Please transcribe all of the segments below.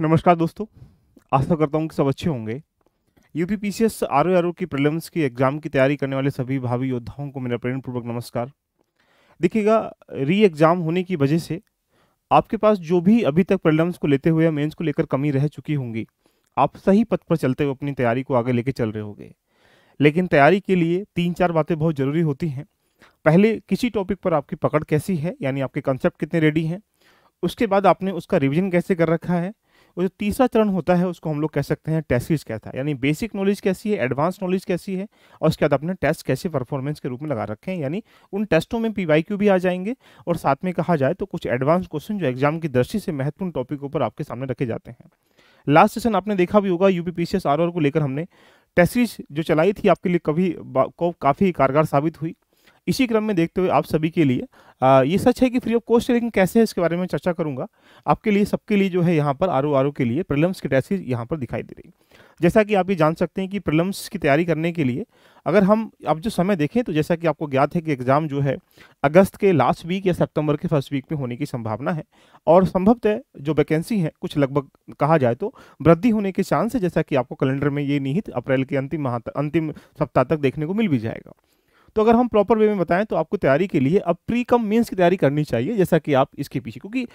नमस्कार दोस्तों आशा करता हूँ कि सब अच्छे होंगे U P P C S R R की प्रिलिम्स की एग्ज़ाम की तैयारी करने वाले सभी भावी योद्धाओं को मेरा प्रेरणपूर्वक नमस्कार देखिएगा री एग्ज़ाम होने की वजह से आपके पास जो भी अभी तक प्रिलिम्स को लेते हुए या मेन्स को लेकर कमी रह चुकी होंगी आप सही पथ पर चलते हुए अपनी तैयारी को आगे लेके चल रहे होंगे लेकिन तैयारी के लिए तीन चार बातें बहुत ज़रूरी होती हैं पहले किसी टॉपिक पर आपकी पकड़ कैसी है यानी आपके कंसेप्ट कितने रेडी हैं उसके बाद आपने उसका रिविजन कैसे कर रखा है और जो तीसरा चरण होता है उसको हम लोग कह सकते हैं टेस्टिज कहता है यानी बेसिक नॉलेज कैसी है एडवांस नॉलेज कैसी है और उसके बाद अपने टेस्ट कैसे परफॉर्मेंस के रूप में लगा रखे हैं यानी उन टेस्टों में पी भी आ जाएंगे और साथ में कहा जाए तो कुछ एडवांस क्वेश्चन जो एग्जाम की दृष्टि से महत्वपूर्ण टॉपिकों पर आपके सामने रखे जाते हैं लास्ट सेशन आपने देखा भी होगा यूपीपीसीएस आर को लेकर हमने टेस्ट सीरीज जो चलाई थी आपके लिए कभी काफ़ी कारगर साबित हुई इसी क्रम में देखते हुए आप सभी के लिए आ, ये सच है कि फ्री ऑफ कॉस्ट लेकिन कैसे है इसके बारे में चर्चा करूंगा आपके लिए सबके लिए जो है यहाँ पर आरओ ओ के लिए प्रिलम्स की टैसी यहाँ पर दिखाई दे रही जैसा कि आप ये जान सकते हैं कि प्रिलम्स की तैयारी करने के लिए अगर हम अब जो समय देखें तो जैसा कि आपको ज्ञात है कि एग्ज़ाम जो है अगस्त के लास्ट वीक या सितंबर के फर्स्ट वीक में होने की संभावना है और संभवतः जो वैकेंसी है कुछ लगभग कहा जाए तो वृद्धि होने के चांस है जैसा कि आपको कैलेंडर में ये निहित अप्रैल के अंतिम अंतिम सप्ताह तक देखने को मिल भी जाएगा तो अगर हम प्रॉपर वे में बताएं तो आपको तैयारी के लिए अब प्री कम मेंस की तैयारी करनी चाहिए जैसा कि आप इसके पीछे क्योंकि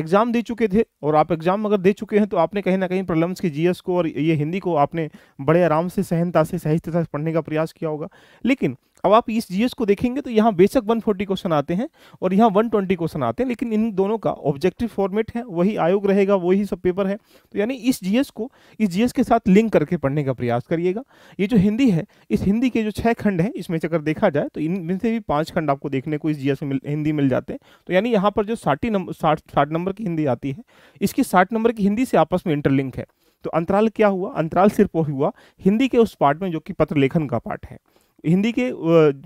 एग्जाम दे चुके थे और आप एग्जाम अगर दे चुके हैं तो आपने कहीं ना कहीं प्रॉब्लम्स की जीएस को और ये हिंदी को आपने बड़े आराम से सहनता से सहजता से पढ़ने का प्रयास किया होगा लेकिन अब आप इस जीएस को देखेंगे तो यहाँ बेशक 140 क्वेश्चन आते हैं और यहाँ 120 क्वेश्चन आते हैं लेकिन इन दोनों का ऑब्जेक्टिव फॉर्मेट है वही आयोग रहेगा वही सब पेपर है तो यानी इस जीएस को इस जीएस के साथ लिंक करके पढ़ने का प्रयास करिएगा ये जो हिंदी है इस हिंदी के जो छः खंड हैं इसमें से अगर देखा जाए तो इनमें से भी पाँच खंड आपको देखने को इस जी में हिंदी मिल जाते हैं तो यानी यहाँ पर जो साठी नंबर साठ साठ नंबर की हिंदी आती है इसकी साठ नंबर की हिंदी से आपस में इंटरलिंक है तो अंतराल क्या हुआ अंतराल सिर्फ वो हुआ हिंदी के उस पार्ट में जो कि पत्र लेखन का पार्ट है हिंदी के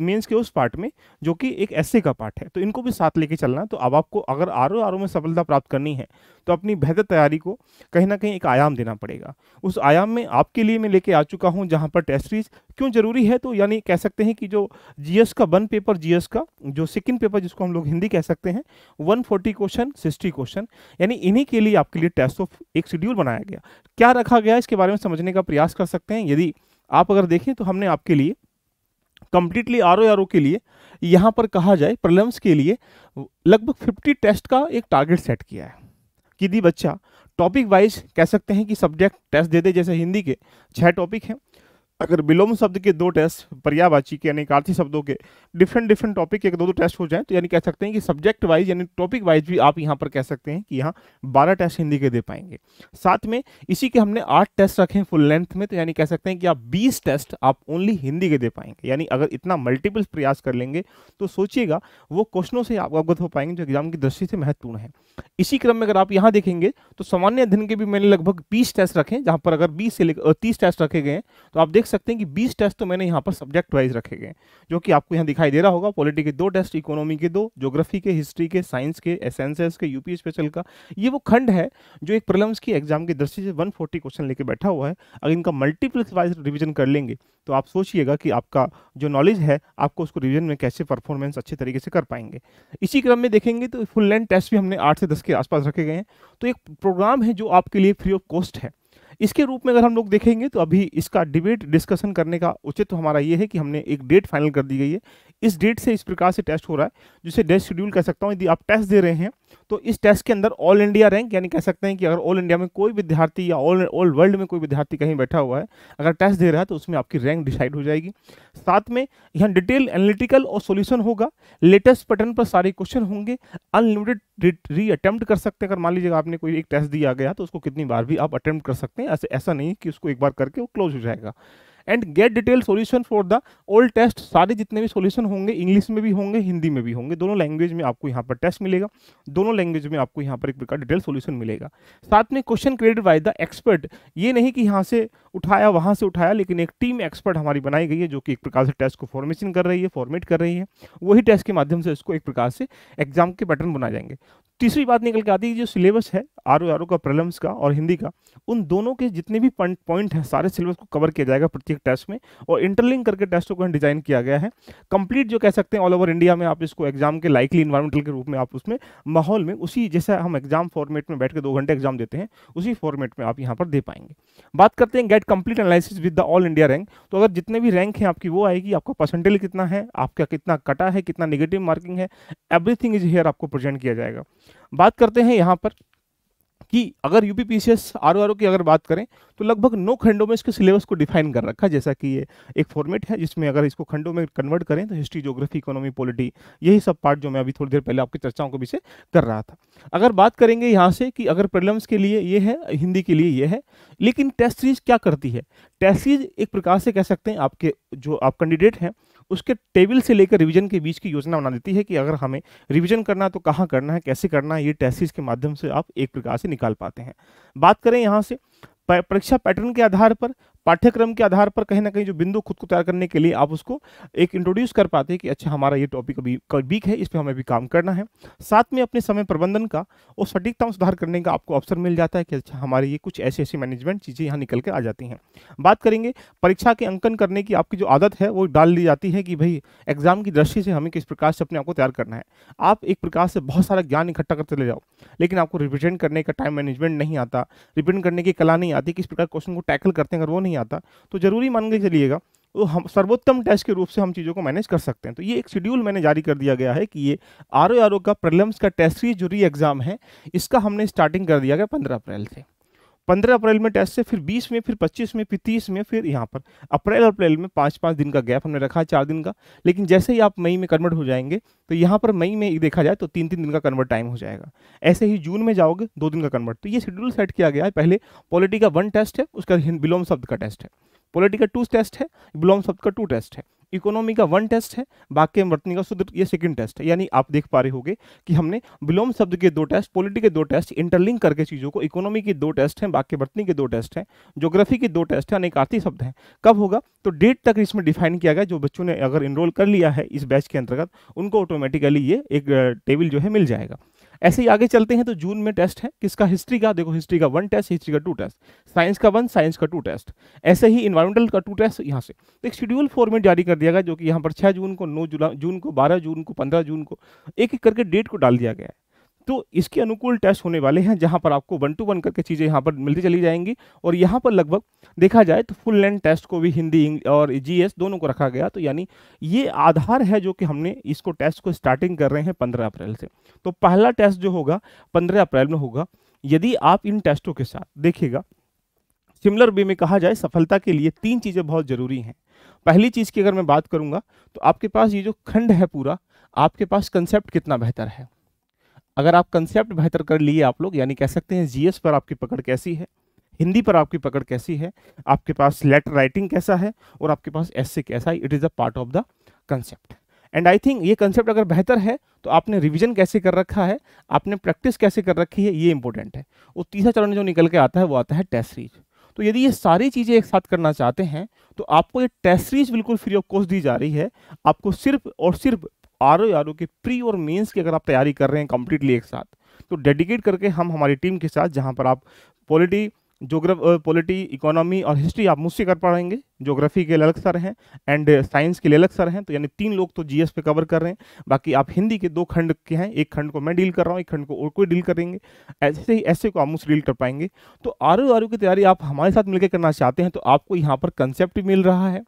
मेंस के उस पार्ट में जो कि एक ऐसे का पार्ट है तो इनको भी साथ लेके चलना तो अब आपको अगर आर ओ में सफलता प्राप्त करनी है तो अपनी बेहतर तैयारी को कहीं ना कहीं एक आयाम देना पड़ेगा उस आयाम में आपके लिए मैं लेके आ चुका हूँ जहाँ पर टेस्ट सीरीज क्यों जरूरी है तो यानी कह सकते हैं कि जो जी का वन पेपर जी का जो सेकंड पेपर जिसको हम लोग हिंदी कह सकते हैं वन क्वेश्चन सिक्सटी क्वेश्चन यानी इन्हीं के लिए आपके लिए टेस्ट ऑफ एक शेड्यूल बनाया गया क्या रखा गया इसके बारे में समझने का प्रयास कर सकते हैं यदि आप अगर देखें तो हमने आपके लिए completely R O R O के लिए यहाँ पर कहा जाए प्रलम्स के लिए लगभग 50 टेस्ट का एक टारगेट सेट किया है कि दी बच्चा टॉपिक वाइज कह सकते हैं कि सब्जेक्ट टेस्ट दे दे जैसे हिंदी के छह टॉपिक हैं अगर विलोम शब्द के दो टेस्ट पर्यावाची के यानी आर्थिक शब्दों के डिफरेंट डिफरेंट टॉपिक के दो दो टेस्ट हो जाए तो यानी कह सकते हैं कि सब्जेक्ट वाइज यानी टॉपिक वाइज भी आप यहाँ पर कह सकते हैं कि यहाँ बारह टेस्ट हिंदी के दे पाएंगे साथ में इसी के हमने आठ टेस्ट रखे हैं फुल लेंथ में तो यानी कह सकते हैं कि आप बीस टेस्ट आप ओनली हिंदी के दे पाएंगे यानी अगर इतना मल्टीपल प्रयास कर लेंगे तो सोचिएगा वो क्वेश्चनों से आप अवगत हो पाएंगे जो एग्जाम की दृष्टि से महत्वपूर्ण है इसी क्रम में अगर आप यहाँ देखेंगे तो सामान्य अध्ययन के भी मैंने लगभग बीस टेस्ट रखे जहाँ पर अगर बीस से लेकर तीस टेस्ट रखे गए तो आप देख सकते हैं कि 20 टेस्ट तो मैंने यहाँ पर सब्जेक्ट वाइज रखे गए जो कि आपको यहाँ दिखाई दे रहा होगा पॉलिटी के दो टेस्ट इकोनॉमी के दो ज्योग्राफी के हिस्ट्री के साइंस के एसेंसेस के यूपी स्पेशल का ये वो खंड है जो एक प्रलम्स की एग्जाम की दृष्टि से 140 क्वेश्चन लेके बैठा हुआ है अगर इनका मल्टीपल वाइज रिविजन कर लेंगे तो आप सोचिएगा कि आपका जो नॉलेज है आपको उसको रिविजन में कैसे परफॉर्मेंस अच्छे तरीके से कर पाएंगे इसी क्रम में देखेंगे तो फुल लेंथ टेस्ट भी हमने आठ से दस के आसपास रखे गए हैं तो एक प्रोग्राम है जो आपके लिए फ्री ऑफ कॉस्ट है इसके रूप में अगर हम लोग देखेंगे तो अभी इसका डिबेट डिस्कशन करने का उचित तो हमारा ये है कि हमने एक डेट फाइनल कर दी गई है इस डेट से इस प्रकार से टेस्ट हो रहा है जिसे डेट शेड्यूल कह सकता हूँ यदि आप टेस्ट दे रहे हैं तो इस टेस्ट के अंदर ऑल इंडिया रैंक यानी कह सकते हैं कि अगर ऑल इंडिया में कोई विद्यार्थी या ऑल ऑल वर्ल्ड में कोई विद्यार्थी कहीं बैठा हुआ है अगर टेस्ट दे रहा है तो उसमें आपकी रैंक डिसाइड हो जाएगी साथ में यहाँ डिटेल एनालिटिकल और सोल्यूशन होगा लेटेस्ट पैटर्न पर सारे क्वेश्चन होंगे अनलिमिटेड री अटैम्प्ट कर सकते हैं अगर मान लीजिएगा आपने कोई एक टेस्ट दिया गया तो उसको कितनी बार भी आप अटैम्प्ट कर सकते हैं ऐसे ऐसा नहीं कि उसको एक बार करके वो क्लोज हो जाएगा and get detail solution for the old test सारे जितने भी सोल्यूशन होंगे इंग्लिश में भी होंगे हिंदी में भी होंगे दोनों लैंग्वेज में आपको यहाँ पर टेस्ट मिलेगा दोनों लैंग्वेज में आपको यहाँ पर एक प्रकार डिटेल सोल्यूशन मिलेगा साथ में question created by the expert ये नहीं कि यहाँ से उठाया वहाँ से उठाया लेकिन एक टीम एक्सपर्ट हमारी बनाई गई है जो कि एक प्रकार से टेस्ट को फॉर्मेशन कर रही है फॉर्मेट कर रही है वही टेस्ट के माध्यम से इसको एक प्रकार से एग्जाम के पैटर्न बनाए जाएंगे तीसरी बात निकल के आती है जो सिलेबस है आर ओ आर ओ का प्रलम्स का और हिंदी का उन दोनों के जितने भी पॉइंट हैं सारे सिलेबस को कवर किया जाएगा प्रत्येक टेस्ट में और इंटरलिंक करके टेस्टों को डिजाइन किया गया है कंप्लीट जो कह सकते हैं ऑल ओवर इंडिया में आप इसको एग्जाम के लाइकली इन्वायरमेंटल के रूप में आप उसमें माहौल में उसी जैसा हम एग्जाम फॉर्मेट में बैठ के दो घंटे एग्जाम देते हैं उसी फॉर्मेट में आप यहाँ पर दे पाएंगे बात करते हैं get complete analysis with the all India rank तो अगर जितने भी रैंक हैं आपकी वो आएगी आपका परसेंटेज कितना है आपका कितना कटा है कितना निगेटिव मार्किंग है एवरीथिंग इज हेयर आपको प्रेजेंट किया जाएगा बात करते हैं यहाँ पर कि अगर यू पी पी की अगर बात करें तो लगभग नौ खंडों में इसके सिलेबस को डिफाइन कर रखा है जैसा कि ये एक फॉर्मेट है जिसमें अगर इसको खंडों में कन्वर्ट करें तो हिस्ट्री जोग्राफी इकोनॉमी पॉलिटी यही सब पार्ट जो मैं अभी थोड़ी देर पहले आपकी चर्चाओं को भी से कर रहा था अगर बात करेंगे यहाँ से कि अगर प्रिलम्स के लिए ये है हिंदी के लिए ये है लेकिन टेस्ट सीरीज क्या करती है टेस्ट सीरीज एक प्रकार से कह सकते हैं आपके जो आप कैंडिडेट हैं उसके टेबल से लेकर रिविजन के बीच की योजना बना देती है कि अगर हमें रिविजन करना है तो कहाँ करना है कैसे करना है ये टेसिस के माध्यम से आप एक प्रकार से निकाल पाते हैं बात करें यहाँ से परीक्षा पैटर्न के आधार पर पाठ्यक्रम के आधार पर कहीं ना कहीं जो बिंदु खुद को तैयार करने के लिए आप उसको एक इंट्रोड्यूस कर पाते हैं कि अच्छा हमारा ये टॉपिक अभी वीक है इस पर हमें अभी काम करना है साथ में अपने समय प्रबंधन का और सटीकता में सुधार करने का आपको अवसर मिल जाता है कि अच्छा हमारे ये कुछ ऐसी ऐसी मैनेजमेंट चीज़ें यहाँ निकल कर आ जाती हैं बात करेंगे परीक्षा के अंकन करने की आपकी जो आदत है वो डाल ली जाती है कि भाई एग्जाम की दृष्टि से हमें किस प्रकार से अपने आप को तैयार करना है आप एक प्रकार से बहुत सारा ज्ञान इकट्ठा करते ले जाओ लेकिन आपको रिप्रेजेंट करने का टाइम मैनेजमेंट नहीं आता रिप्रेजेंट करने की कला नहीं आती किस प्रकार क्वेश्चन को टैकल करते हैं अगर वो नहीं आता तो जरूरी मान के चलिएगा तो हम सर्वोत्तम टेस्ट के रूप से हम चीज़ों को मैनेज कर सकते हैं तो ये एक शेड्यूल मैंने जारी कर दिया गया है कि ये आर ओ का प्रलम्स का टेस्ट जो री एग्ज़ाम है इसका हमने स्टार्टिंग कर दिया गया पंद्रह अप्रैल से पंद्रह अप्रैल में टेस्ट है फिर बीस में फिर पच्चीस में फिर तीस में फिर यहाँ पर अप्रैल अप्रैल में पाँच पाँच दिन का गैप हमने रखा है चार दिन का लेकिन जैसे ही आप मई में कन्वर्ट हो जाएंगे तो यहाँ पर मई में देखा जाए तो तीन तीन दिन का कन्वर्ट टाइम हो जाएगा ऐसे ही जून में जाओगे दो दिन का कन्वर्ट तो ये शेड्यूल सेट किया गया है पहले पॉलिटी का वन टेस्ट है उसका बिलोम शब्द का टेस्ट है पॉलिटी का टू टेस्ट है बिलोम शब्द का टू टेस्ट है इकोनॉमी का वन टेस्ट है वाक्य वर्तनी का शुद्ध ये सेकंड टेस्ट है यानी आप देख पा रहे होंगे कि हमने विलोम शब्द के दो टेस्ट पॉलिटी के दो टेस्ट इंटरलिंक करके चीज़ों को इकोनॉमी के दो टेस्ट हैं वाक्य वर्तनी के दो टेस्ट हैं जोग्राफी के दो टेस्ट हैं अनेक आर्थिक शब्द हैं कब होगा तो डेट तक इसमें डिफाइन किया गया जो बच्चों ने अगर इनरोल कर लिया है इस बैच के अंतर्गत उनको ऑटोमेटिकली ये एक टेबल जो है मिल जाएगा ऐसे ही आगे चलते हैं तो जून में टेस्ट है किसका हिस्ट्री का देखो हिस्ट्री का वन टेस्ट हिस्ट्री का टू टेस्ट साइंस का वन साइंस का टू टेस्ट ऐसे ही इन्वायरमेंटल का टू टेस्ट यहाँ से तो एक शेड्यूल फॉर्मेट जारी कर दिया गया जो कि यहाँ पर छः जून को नौ जुलाई जून को बारह जून को पंद्रह जून को एक एक करके डेट को डाल दिया गया है तो इसके अनुकूल टेस्ट होने वाले हैं जहाँ पर आपको वन टू वन करके चीज़ें यहाँ पर मिलती चली जाएंगी और यहाँ पर लगभग देखा जाए तो फुल लेंथ टेस्ट को भी हिंदी और जीएस दोनों को रखा गया तो यानी ये आधार है जो कि हमने इसको टेस्ट को स्टार्टिंग कर रहे हैं पंद्रह अप्रैल से तो पहला टेस्ट जो होगा पंद्रह अप्रैल में होगा यदि आप इन टेस्टों के साथ देखिएगा सिमिलर वे में कहा जाए सफलता के लिए तीन चीज़ें बहुत ज़रूरी हैं पहली चीज़ की अगर मैं बात करूँगा तो आपके पास ये जो खंड है पूरा आपके पास कंसेप्ट कितना बेहतर है अगर आप कंसेप्ट बेहतर कर लिए आप लोग यानी कह सकते हैं जीएस पर आपकी पकड़ कैसी है हिंदी पर आपकी पकड़ कैसी है आपके पास लेटर राइटिंग कैसा है और आपके पास एसए कैसा है it is a part of the concept and I think ये कंसेप्ट अगर बेहतर है तो आपने रिवीजन कैसे कर रखा है आपने प्रैक्टिस कैसे कर रखी है ये इंपॉर्टेंट है और तीसरा चरण जो निकल के आता है वो आता है टेस्ट सीरीज तो यदि ये सारी चीज़ें एक साथ करना चाहते हैं तो आपको ये टेस्ट सीरीज बिल्कुल फ्री ऑफ कॉस्ट दी जा रही है आपको सिर्फ और सिर्फ आर ओ आर ओ के प्री और मेंस की अगर आप तैयारी कर रहे हैं कम्प्लीटली एक साथ तो डेडिकेट करके हम हमारी टीम के साथ जहाँ पर आप पॉलिटी जोग्राफ पॉलिटी इकोनॉमी और हिस्ट्री आप मुझसे कर पाएंगे जोग्राफी के लिए अलग सर हैं एंड साइंस के लिए अलग सर हैं तो यानी तीन लोग तो जीएस पे कवर कर रहे हैं बाकी आप हिंदी के दो खंड के हैं एक खंड को मैं डील कर रहा हूँ एक खंड को और कोई डील करेंगे ऐसे ही ऐसे को आप मुझसे डील कर पाएंगे तो आर ओ की तैयारी आप हमारे साथ मिलकर करना चाहते हैं तो आपको यहाँ पर कंसेप्ट मिल रहा है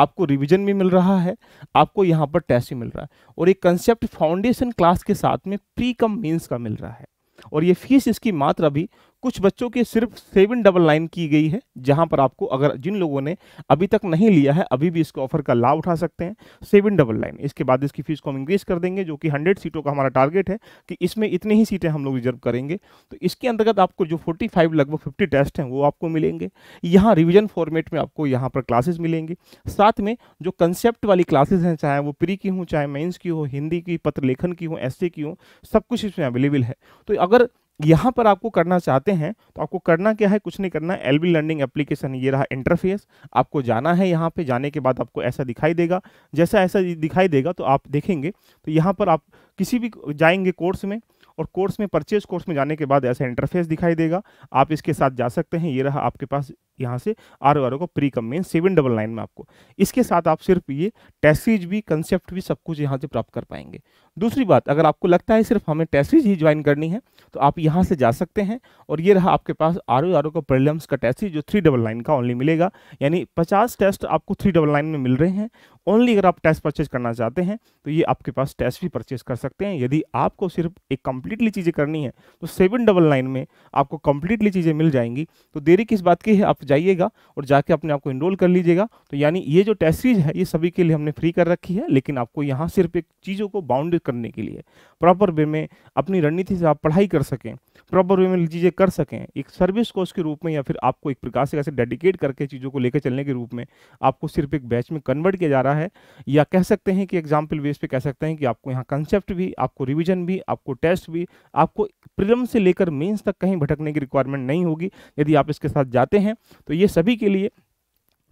आपको रिवीजन भी मिल रहा है आपको यहाँ पर टेस्ट भी मिल रहा है और एक कंसेप्ट फाउंडेशन क्लास के साथ में प्री कम मीन्स का मिल रहा है और ये फीस इसकी मात्र अभी कुछ बच्चों की सिर्फ सेवन डबल नाइन की गई है जहां पर आपको अगर जिन लोगों ने अभी तक नहीं लिया है अभी भी इसके ऑफर का लाभ उठा सकते हैं सेवन डबल नाइन इसके बाद इसकी फीस को हम इंक्रीज कर देंगे जो कि हंड्रेड सीटों का हमारा टारगेट है कि इसमें इतनी ही सीटें हम लोग रिजर्व करेंगे तो इसके अंतर्गत आपको जो फोर्टी फाइव लगभग फिफ्टी टेस्ट हैं वो आपको मिलेंगे यहाँ रिविजन फॉर्मेट में आपको यहाँ पर क्लासेज मिलेंगे साथ में जो कंसेप्ट वाली क्लासेज हैं चाहे वो प्री की हों चाहे मेन्स की हो हिंदी की पत्र लेखन की हो एस की हो सब कुछ इसमें अवेलेबल है तो अगर यहाँ पर आपको करना चाहते हैं तो आपको करना क्या है कुछ नहीं करना है एल लर्निंग एप्लीकेशन ये रहा इंटरफेस आपको जाना है यहाँ पे जाने के बाद आपको ऐसा दिखाई देगा जैसा ऐसा दिखाई देगा तो आप देखेंगे तो यहाँ पर आप किसी भी जाएंगे कोर्स में और कोर्स में परचेज कोर्स में जाने के बाद ऐसा इंटरफेस दिखाई देगा आप इसके साथ जा सकते हैं ये रहा आपके पास यहाँ से आर आर को pre cum combined seven double nine में आपको इसके साथ आप सिर्फ ये टेस्टिज भी कंसेप्ट भी सब कुछ यहाँ से प्राप्त कर पाएंगे दूसरी बात अगर आपको लगता है सिर्फ हमें टेस्टिज ही ज्वाइन करनी है तो आप यहाँ से जा सकते हैं और ये रहा आपके पास आर ओ आर ओ का प्रिलिम्स का टेस्टिज जो थ्री डबल नाइन का ओनली मिलेगा यानी पचास टेस्ट आपको थ्री डबल नाइन में मिल रहे हैं ओनली अगर आप टेस्ट परचेज करना चाहते हैं तो ये आपके पास टेस्ट भी परचेज कर सकते हैं यदि आपको सिर्फ एक कम्प्लीटली चीज़ें करनी है तो सेवन डबल नाइन में आपको कम्प्लीटली चीज़ें मिल जाएंगी तो देरी किस बात की है आप जाइएगा और जाके अपने आप को इनरोल कर लीजिएगा तो यानी ये जो टेस्ट सीरीज है ये सभी के लिए हमने फ्री कर रखी है लेकिन आपको यहाँ सिर्फ एक चीज़ों को बाउंड करने के लिए प्रॉपर वे में अपनी रणनीति से आप पढ़ाई कर सकें प्रॉपर वे में चीज़ें कर सकें एक सर्विस कोर्स के रूप में या फिर आपको एक प्रकार से ऐसे डेडिकेट करके चीज़ों को लेकर चलने के रूप में आपको सिर्फ एक बैच में कन्वर्ट किया जा रहा है या कह सकते हैं कि एग्जाम्पल बेस पे कह सकते हैं कि आपको यहाँ कंसेप्ट भी आपको रिविजन भी आपको टेस्ट भी आपको प्रिलम से लेकर मेन्स तक कहीं भटकने की रिक्वायरमेंट नहीं होगी यदि आप इसके साथ जाते हैं तो ये सभी के लिए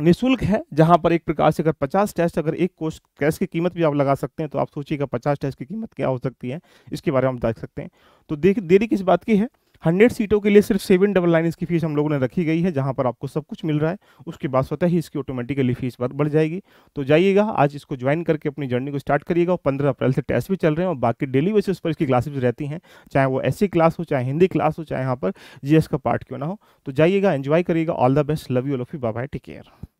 निःशुल्क है जहां पर एक प्रकार से अगर 50 टेस्ट अगर एक कोर्स कैश की कीमत भी आप लगा सकते हैं तो आप सोचिएगा 50 टेस्ट की कीमत क्या हो सकती है इसके बारे में हम देख सकते हैं तो देख देरी किस बात की है हंड्रेड सीटों के लिए सिर्फ सेवन डबल नाइन इसकी फीस हम लोगों ने रखी गई है जहां पर आपको सब कुछ मिल रहा है उसके बाद स्वतः ही इसकी ऑटोमेटिकली फीस बढ़ जाएगी तो जाइएगा आज इसको ज्वाइन करके अपनी जर्नी को स्टार्ट करिएगा और पंद्रह अप्रैल से टेस्ट भी चल रहे हैं और बाकी डेली बेसिस पर इसकी क्लासेज रहती हैं चाहे वो एस क्लास हो चाहे हिंदी क्लास हो चाहे यहाँ पर जी का पार्ट क्यों ना हो तो जाइएगा एन्जॉय करिएगा all the best love you लफी यू बाय टेक केयर